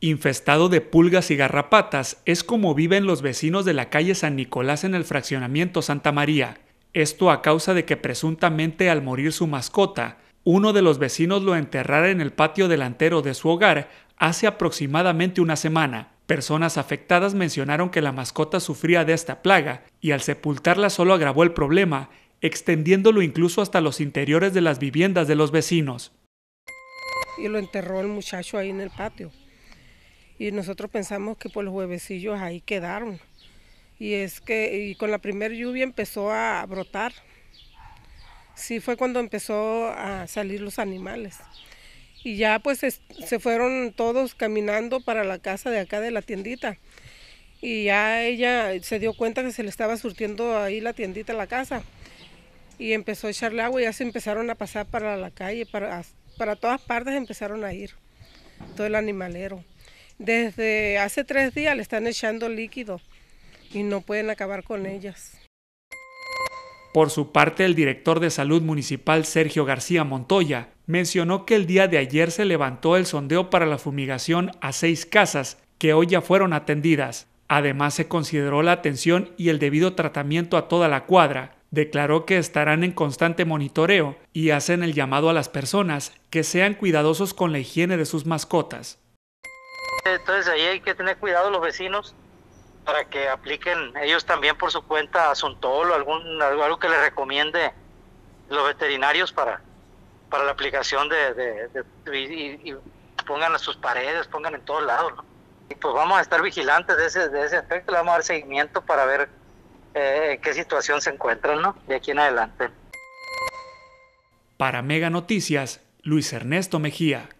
Infestado de pulgas y garrapatas, es como viven los vecinos de la calle San Nicolás en el fraccionamiento Santa María. Esto a causa de que presuntamente al morir su mascota, uno de los vecinos lo enterrara en el patio delantero de su hogar hace aproximadamente una semana. Personas afectadas mencionaron que la mascota sufría de esta plaga y al sepultarla solo agravó el problema, extendiéndolo incluso hasta los interiores de las viviendas de los vecinos. Y lo enterró el muchacho ahí en el patio y nosotros pensamos que por los huevecillos ahí quedaron. Y es que y con la primera lluvia empezó a brotar. Sí fue cuando empezó a salir los animales. Y ya pues se fueron todos caminando para la casa de acá de la tiendita. Y ya ella se dio cuenta que se le estaba surtiendo ahí la tiendita la casa. Y empezó a echarle agua y ya se empezaron a pasar para la calle, para, para todas partes empezaron a ir todo el animalero. Desde hace tres días le están echando líquido y no pueden acabar con ellas. Por su parte, el director de salud municipal Sergio García Montoya mencionó que el día de ayer se levantó el sondeo para la fumigación a seis casas que hoy ya fueron atendidas. Además, se consideró la atención y el debido tratamiento a toda la cuadra. Declaró que estarán en constante monitoreo y hacen el llamado a las personas que sean cuidadosos con la higiene de sus mascotas. Entonces ahí hay que tener cuidado los vecinos para que apliquen ellos también por su cuenta asunto o algún, algo que les recomiende los veterinarios para, para la aplicación de, y, pongan a sus paredes, pongan en todos lados. Y pues vamos a estar vigilantes de ese, de ese aspecto, le vamos a dar seguimiento para ver en eh, qué situación se encuentran ¿no? de aquí en adelante. Para Mega Noticias, Luis Ernesto Mejía.